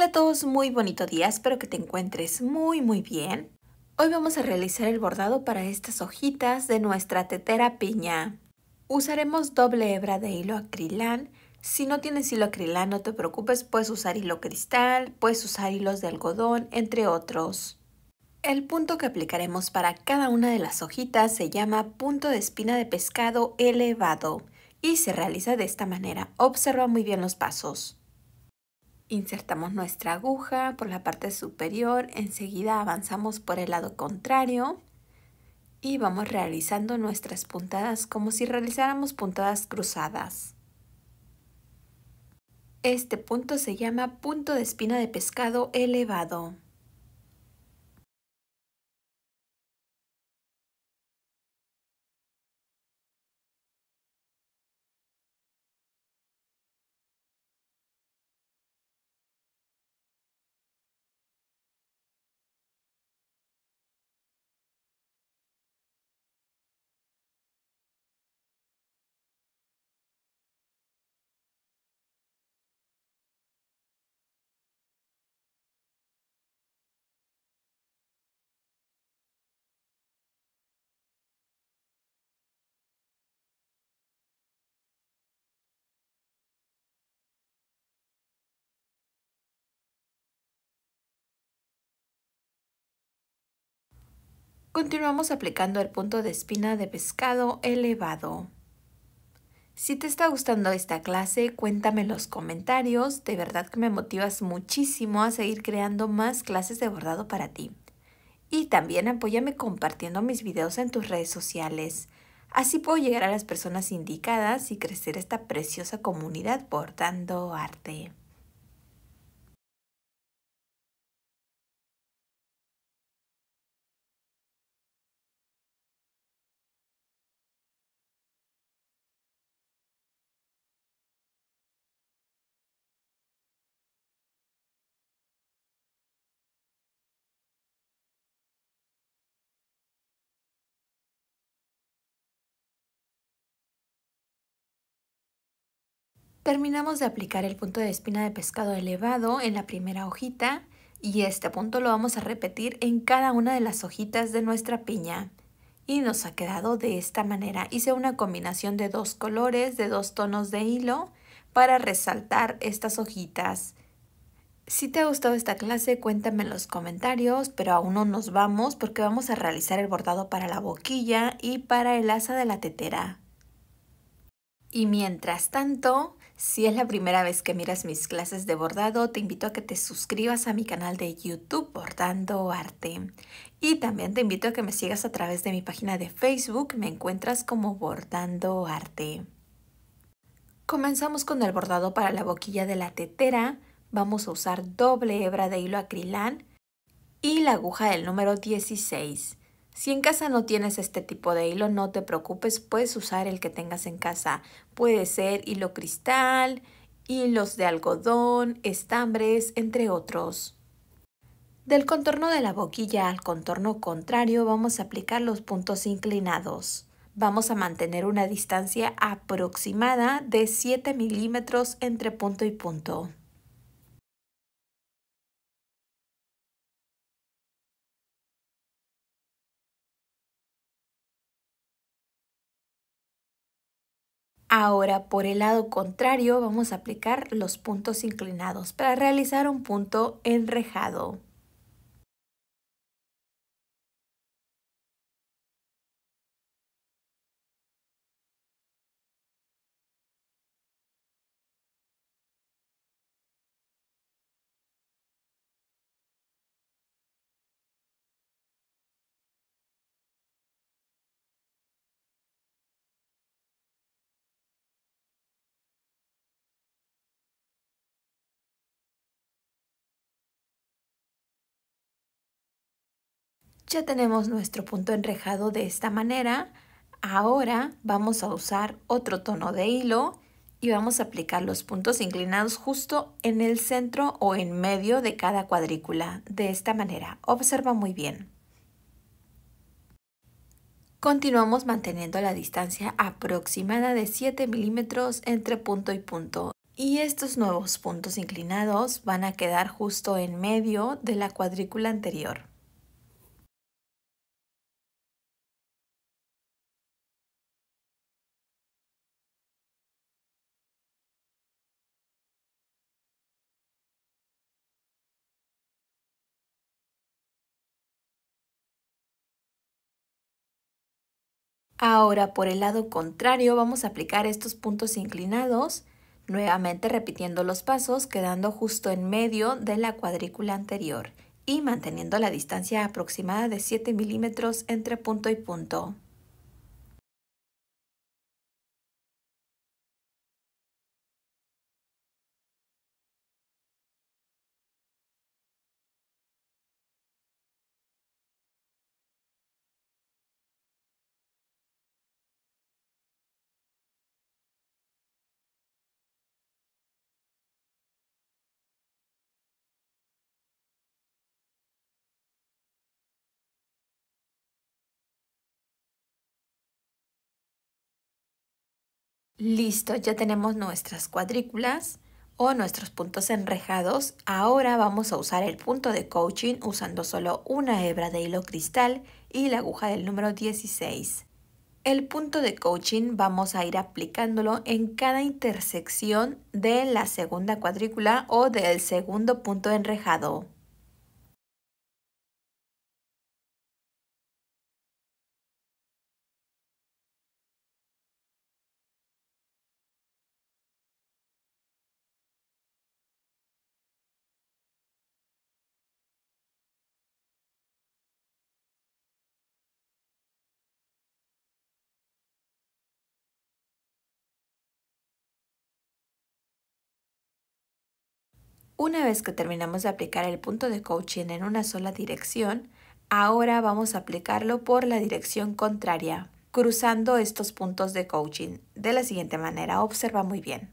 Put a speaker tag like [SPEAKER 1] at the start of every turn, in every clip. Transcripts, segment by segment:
[SPEAKER 1] Hola a todos, muy bonito día, espero que te encuentres muy muy bien. Hoy vamos a realizar el bordado para estas hojitas de nuestra tetera piña. Usaremos doble hebra de hilo acrilán. Si no tienes hilo acrilán no te preocupes, puedes usar hilo cristal, puedes usar hilos de algodón, entre otros. El punto que aplicaremos para cada una de las hojitas se llama punto de espina de pescado elevado y se realiza de esta manera. Observa muy bien los pasos. Insertamos nuestra aguja por la parte superior, enseguida avanzamos por el lado contrario y vamos realizando nuestras puntadas como si realizáramos puntadas cruzadas. Este punto se llama punto
[SPEAKER 2] de espina de pescado elevado. Continuamos aplicando el punto de espina de pescado elevado.
[SPEAKER 1] Si te está gustando esta clase, cuéntame en los comentarios. De verdad que me motivas muchísimo a seguir creando más clases de bordado para ti. Y también apóyame compartiendo mis videos en tus redes sociales. Así puedo llegar a las personas indicadas
[SPEAKER 2] y crecer esta preciosa comunidad bordando arte. Terminamos de aplicar el punto de espina de pescado elevado
[SPEAKER 1] en la primera hojita y este punto lo vamos a repetir en cada una de las hojitas de nuestra piña. Y nos ha quedado de esta manera. Hice una combinación de dos colores, de dos tonos de hilo para resaltar estas hojitas. Si te ha gustado esta clase, cuéntame en los comentarios, pero aún no nos vamos porque vamos a realizar el bordado para la boquilla y para el asa de la tetera. Y mientras tanto, si es la primera vez que miras mis clases de bordado, te invito a que te suscribas a mi canal de YouTube Bordando Arte. Y también te invito a que me sigas a través de mi página de Facebook, me encuentras como Bordando Arte. Comenzamos con el bordado para la boquilla de la tetera. Vamos a usar doble hebra de hilo acrilán y la aguja del número 16. Si en casa no tienes este tipo de hilo, no te preocupes, puedes usar el que tengas en casa. Puede ser hilo cristal, hilos de algodón, estambres, entre otros. Del contorno de la boquilla al contorno contrario vamos a aplicar los puntos inclinados. Vamos a mantener una distancia
[SPEAKER 2] aproximada de 7 milímetros entre punto y punto. Ahora, por el lado contrario, vamos a aplicar los puntos inclinados para realizar un punto enrejado. Ya tenemos
[SPEAKER 1] nuestro punto enrejado de esta manera. Ahora vamos a usar otro tono de hilo y vamos a aplicar los puntos inclinados justo en el centro o en medio de cada cuadrícula, de esta manera. Observa muy bien. Continuamos manteniendo la distancia aproximada de 7 milímetros entre punto y punto. Y estos nuevos puntos inclinados van a quedar
[SPEAKER 2] justo en medio de la cuadrícula anterior. Ahora por el lado contrario vamos a aplicar estos
[SPEAKER 1] puntos inclinados, nuevamente repitiendo los pasos quedando justo en medio de la cuadrícula anterior y manteniendo la distancia aproximada de 7 milímetros
[SPEAKER 2] entre punto y punto. Listo, ya tenemos nuestras cuadrículas o nuestros puntos enrejados.
[SPEAKER 1] Ahora vamos a usar el punto de coaching usando solo una hebra de hilo cristal y la aguja del número 16. El punto de coaching vamos a ir aplicándolo en cada intersección de la segunda cuadrícula o del segundo
[SPEAKER 2] punto enrejado. Una vez que
[SPEAKER 1] terminamos de aplicar el punto de coaching en una sola dirección, ahora vamos a aplicarlo por la dirección contraria, cruzando estos puntos de coaching de la siguiente manera. Observa
[SPEAKER 2] muy bien.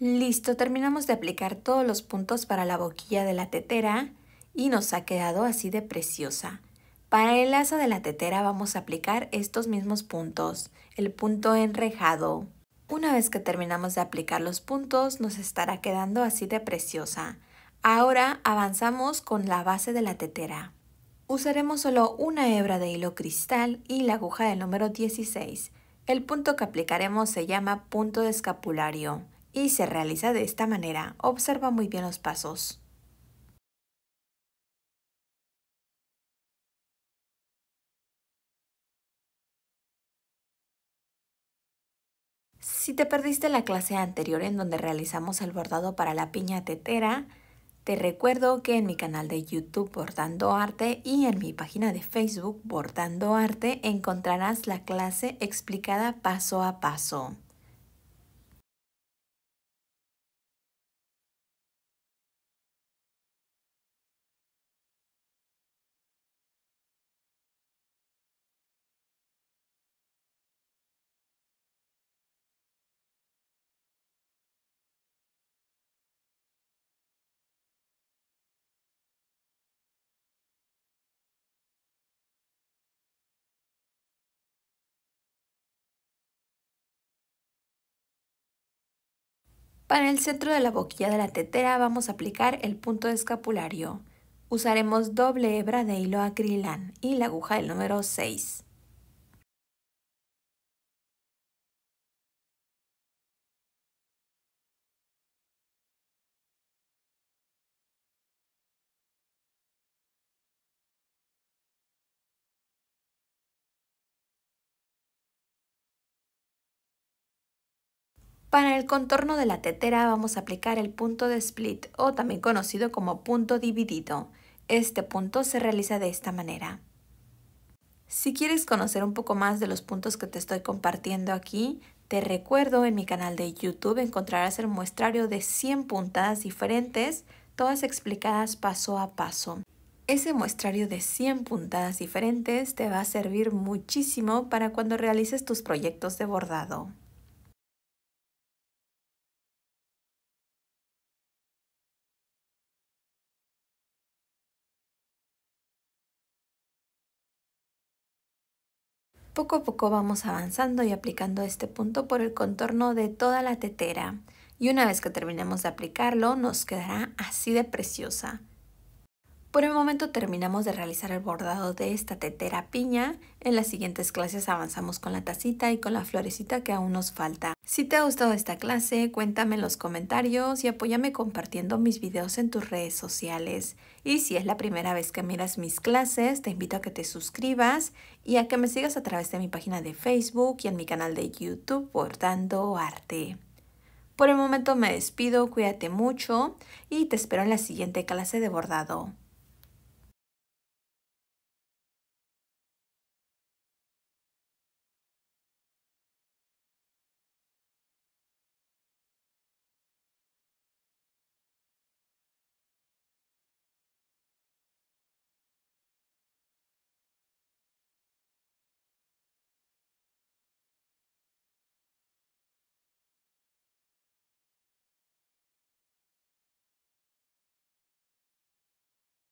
[SPEAKER 2] Listo, terminamos de aplicar todos los puntos para la boquilla de la tetera
[SPEAKER 1] y nos ha quedado así de preciosa. Para el asa de la tetera vamos a aplicar estos mismos puntos, el punto enrejado. Una vez que terminamos de aplicar los puntos nos estará quedando así de preciosa. Ahora avanzamos con la base de la tetera. Usaremos solo una hebra de hilo cristal y la aguja del número 16. El punto que aplicaremos se llama punto de escapulario
[SPEAKER 2] y se realiza de esta manera. Observa muy bien los pasos. Si te perdiste la clase anterior
[SPEAKER 1] en donde realizamos el bordado para la piña tetera, te recuerdo que en mi canal de YouTube Bordando Arte y en mi página de Facebook Bordando Arte encontrarás
[SPEAKER 2] la clase explicada paso a paso. Para el centro de la boquilla de la tetera vamos a aplicar el punto de escapulario. Usaremos doble hebra de hilo acrilán y la aguja del número 6. Para el contorno
[SPEAKER 1] de la tetera vamos a aplicar el punto de split o también conocido como punto dividido. Este punto se realiza de esta manera. Si quieres conocer un poco más de los puntos que te estoy compartiendo aquí, te recuerdo en mi canal de YouTube encontrarás el muestrario de 100 puntadas diferentes, todas explicadas paso a paso. Ese muestrario de 100 puntadas diferentes te va a servir muchísimo
[SPEAKER 2] para cuando realices tus proyectos de bordado. Poco a poco vamos avanzando y aplicando este punto por el contorno de toda la tetera.
[SPEAKER 1] Y una vez que terminemos de aplicarlo, nos quedará así de preciosa. Por el momento terminamos de realizar el bordado de esta tetera piña. En las siguientes clases avanzamos con la tacita y con la florecita que aún nos falta. Si te ha gustado esta clase, cuéntame en los comentarios y apóyame compartiendo mis videos en tus redes sociales. Y si es la primera vez que miras mis clases, te invito a que te suscribas y a que me sigas a través de mi página de Facebook y en mi canal de YouTube Bordando Arte. Por el
[SPEAKER 2] momento me despido, cuídate mucho y te espero en la siguiente clase de bordado.